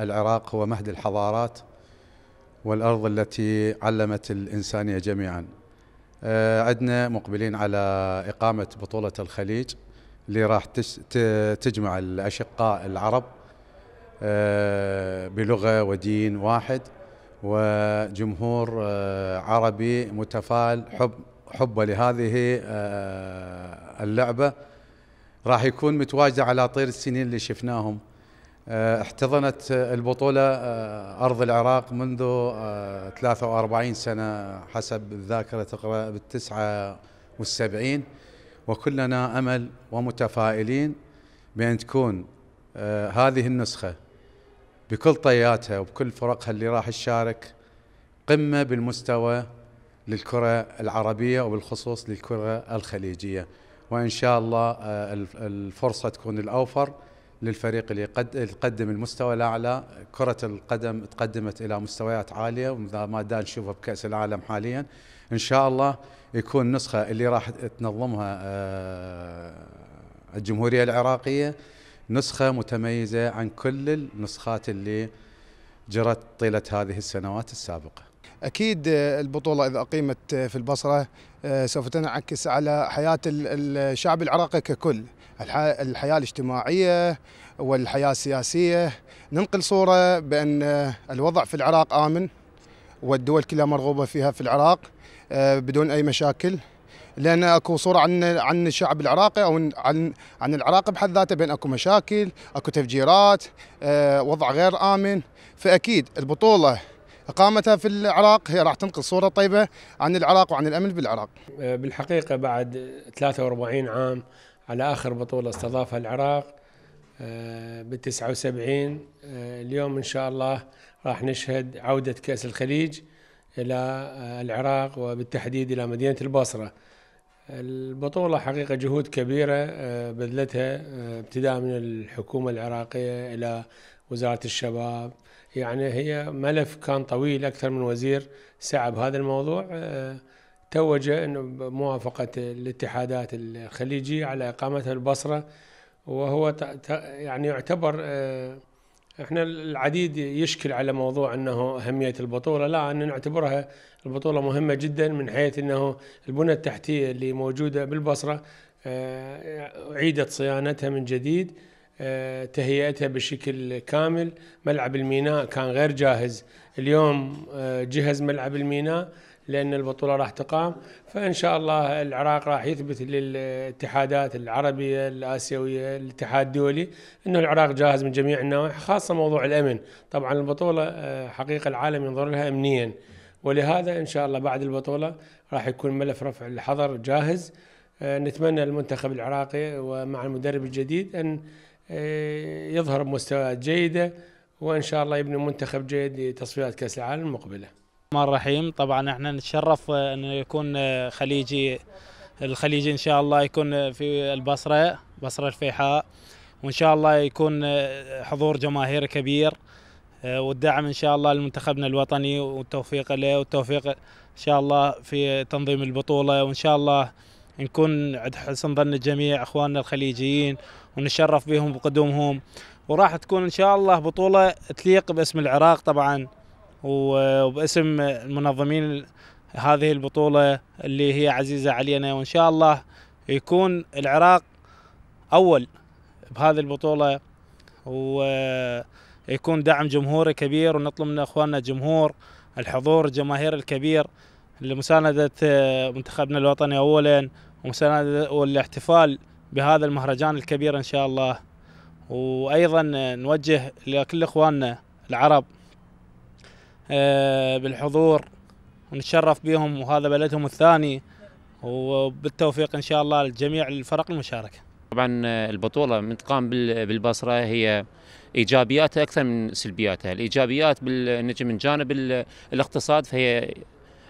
العراق هو مهد الحضارات والأرض التي علمت الإنسانية جميعا آه، عدنا مقبلين على إقامة بطولة الخليج اللي راح تجمع الأشقاء العرب آه، بلغة ودين واحد وجمهور آه، عربي متفائل حب حبه لهذه اللعبة راح يكون متواجد على طير السنين اللي شفناهم آه، احتضنت البطولة آه، أرض العراق منذ 43 آه، سنة حسب الذاكرة تقرأ بالتسعة والسبعين وكلنا أمل ومتفائلين بأن تكون هذه النسخة بكل طياتها وبكل فرقها اللي راح تشارك قمة بالمستوى للكرة العربية وبالخصوص للكرة الخليجية وإن شاء الله الفرصة تكون الأوفر للفريق اللي يقدم المستوى الاعلى كره القدم تقدمت الى مستويات عاليه وما دا نشوفها بكاس العالم حاليا ان شاء الله يكون النسخه اللي راح تنظمها آه، الجمهوريه العراقيه نسخه متميزه عن كل النسخات اللي جرت طيله هذه السنوات السابقه أكيد آه، البطولة إذا أقيمت آه، في البصرة آه، سوف تنعكس على حياة الشعب العراقي ككل الحياة الاجتماعية والحياة السياسية ننقل صورة بأن الوضع في العراق آمن والدول كلها مرغوبة فيها في العراق بدون أي مشاكل لان اكو صوره عن عن الشعب العراقي او عن عن العراق بحد ذاته بين اكو مشاكل، اكو تفجيرات، وضع غير امن، فاكيد البطوله اقامتها في العراق هي راح تنقل صوره طيبه عن العراق وعن الامن بالعراق. آه، بالحقيقه بعد 43 عام على اخر بطوله استضافها العراق آه، بال آه، 79 اليوم ان شاء الله راح نشهد عوده كاس الخليج الى العراق وبالتحديد الى مدينه البصره. البطولة حقيقة جهود كبيرة بذلتها ابتداء من الحكومة العراقية إلى وزارة الشباب يعني هي ملف كان طويل أكثر من وزير سعى بهذا الموضوع آه، توج أنه بموافقة الاتحادات الخليجية على إقامتها البصرة وهو يعني يعتبر آه، احنا العديد يشكل على موضوع انه اهميه البطوله لا ان نعتبرها البطوله مهمه جدا من حيث انه البنى التحتيه اللي موجوده بالبصره اعيدت آه، صيانتها من جديد آه، تهيئتها بشكل كامل ملعب الميناء كان غير جاهز اليوم آه، جهز ملعب الميناء لأن البطولة راح تقام فإن شاء الله العراق راح يثبت للاتحادات العربية الآسيوية الاتحاد الدولي أنه العراق جاهز من جميع النواحي خاصة موضوع الأمن طبعا البطولة آه، حقيقة العالم ينظر لها أمنيا ولهذا إن شاء الله بعد البطولة راح يكون ملف رفع الحظر جاهز نتمنى المنتخب العراقي ومع المدرب الجديد أن آه، يظهر بمستويات جيدة وإن شاء الله يبني منتخب جيد لتصفيات كأس العالم المقبلة الرحمن الرحيم طبعا احنا نتشرف آه، انه يكون آه، خليجي الخليجي ان شاء الله يكون في البصره بصره الفيحاء وان شاء الله يكون حضور جماهيري كبير والدعم ان شاء الله لمنتخبنا الوطني والتوفيق له والتوفيق ان شاء الله في تنظيم البطوله وان شاء الله نكون عند حسن ظن الجميع اخواننا الخليجيين ونتشرف بهم بقدومهم وراح تكون ان شاء الله بطوله تليق باسم العراق طبعا وباسم منظمين هذه البطوله اللي هي عزيزه علينا وان شاء الله يكون العراق اول بهذه البطوله ويكون دعم جمهوري كبير ونطلب من اخواننا الجمهور الحضور الجماهير الكبير لمساندة منتخبنا الوطني أولا ومساندة والاحتفال بهذا المهرجان الكبير إن شاء الله وأيضا نوجه لكل إخواننا العرب آه، بالحضور ونتشرف بهم وهذا بلدهم الثاني وبالتوفيق إن شاء الله لجميع الفرق المشاركة طبعا آه، البطولة من تقام بالبصرة هي إيجابياتها أكثر من سلبياتها الإيجابيات بالنجم من جانب الاقتصاد فهي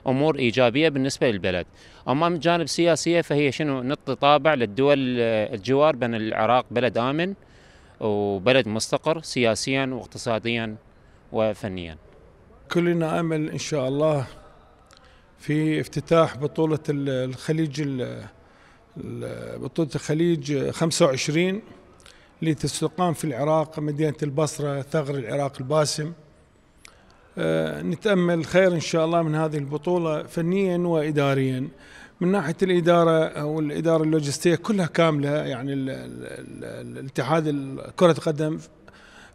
امور ايجابيه بالنسبه للبلد اما من جانب سياسيه فهي شنو نعطي طابع للدول الجوار بان العراق بلد امن وبلد مستقر سياسيا واقتصاديا وفنيا كلنا امل ان شاء الله في افتتاح بطوله الخليج بطوله الخليج 25 اللي تستقام في العراق مدينه البصره ثغر العراق الباسم آه، نتامل خير ان شاء الله من هذه البطوله فنيا واداريا من ناحيه الاداره والاداره اللوجستيه كلها كامله يعني الاتحاد كره القدم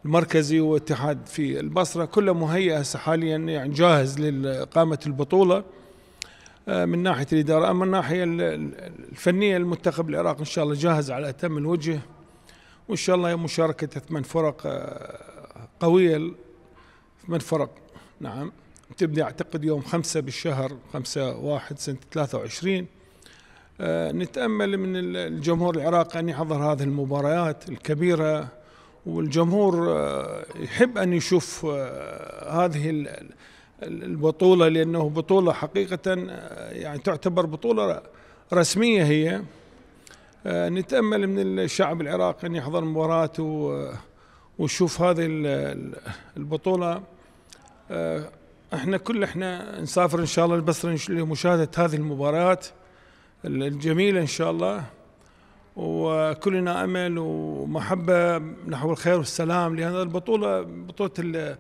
المركزي واتحاد في البصره كله مهيئ حاليا يعني جاهز لاقامه البطوله آه، من ناحيه الاداره اما الناحيه الفنيه المنتخب العراق ان شاء الله جاهز على اتم الوجه وان شاء الله مشاركه ثمان فرق آه، قويه ثمان فرق نعم تبدأ أعتقد يوم خمسة بالشهر خمسة واحد سنة 23 أه نتأمل من الجمهور العراقي أن يحضر هذه المباريات الكبيرة والجمهور أه يحب أن يشوف أه هذه البطولة لأنه بطولة حقيقة آه، يعني تعتبر بطولة رسمية هي آه، نتأمل من الشعب العراقي أن يحضر مباراة ويشوف هذه البطولة آه، احنا كل احنا نسافر ان شاء الله البصره لمشاهده هذه المباراه الجميله ان شاء الله وكلنا امل ومحبه نحو الخير والسلام لهذا البطوله بطوله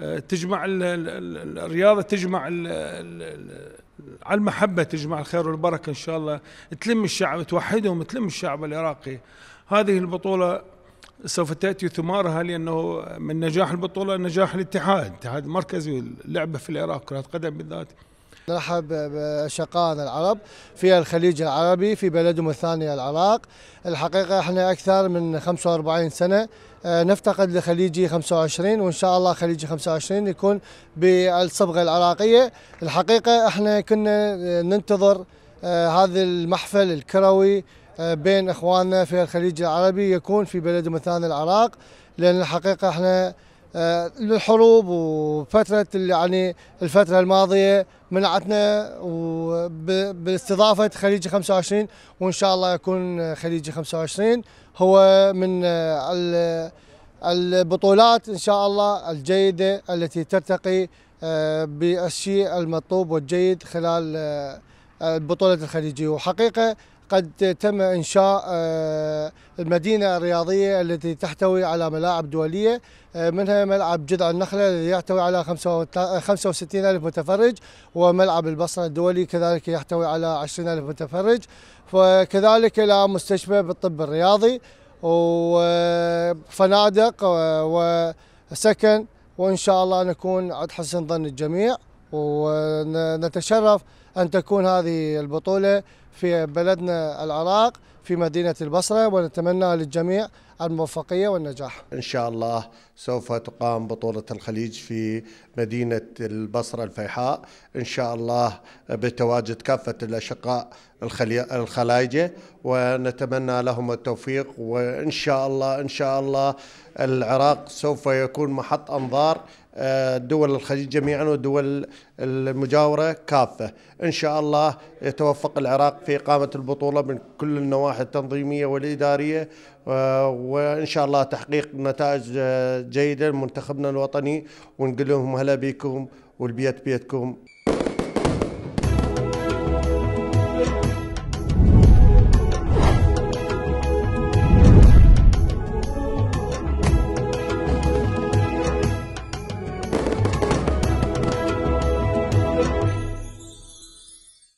آه، تجمع الرياضه تجمع على المحبه تجمع الخير والبركه ان شاء الله تلم الشعب توحدهم تلم الشعب العراقي هذه البطوله سوف تأتي ثمارها لأنه من نجاح البطولة نجاح الاتحاد الاتحاد المركزي واللعبة في العراق كرة قدم بالذات نرحب باشقائنا العرب في الخليج العربي في بلدهم الثاني العراق الحقيقه احنا اكثر من 45 سنه آه، نفتقد لخليجي 25 وان شاء الله خليجي 25 يكون بالصبغه العراقيه الحقيقه احنا كنا آه، ننتظر آه، هذا المحفل الكروي آه، بين اخواننا في الخليج العربي يكون في بلد مثلا العراق لان الحقيقه احنا الحروب آه، وفتره يعني الفتره الماضيه منعتنا باستضافه خليج 25 وان شاء الله يكون خليج 25 هو من آه، البطولات ان شاء الله الجيده التي ترتقي بالشيء المطلوب والجيد خلال البطولة الخليجية وحقيقة قد تم إنشاء آه، المدينة الرياضية التي تحتوي على ملاعب دولية آه، منها ملعب جذع النخلة الذي يحتوي على 65 آه، ألف متفرج وملعب البصرة الدولي كذلك يحتوي على 20 ألف متفرج وكذلك إلى مستشفى بالطب الرياضي وفنادق وسكن وإن شاء الله نكون عند حسن ظن الجميع ونتشرف أن تكون هذه البطولة في بلدنا العراق في مدينة البصرة ونتمنى للجميع الموفقية والنجاح إن شاء الله سوف تقام بطولة الخليج في مدينة البصرة الفيحاء إن شاء الله بتواجد كافة الأشقاء الخلايجة ونتمنى لهم التوفيق وإن شاء الله إن شاء الله العراق سوف يكون محط أنظار آه، دول الخليج جميعا والدول المجاورة كافة إن شاء الله يتوفق العراق في إقامة البطولة من كل النواحي التنظيمية والإدارية وان شاء الله تحقيق نتائج جيده لمنتخبنا الوطني ونقول لهم هلا بكم والبيت بيتكم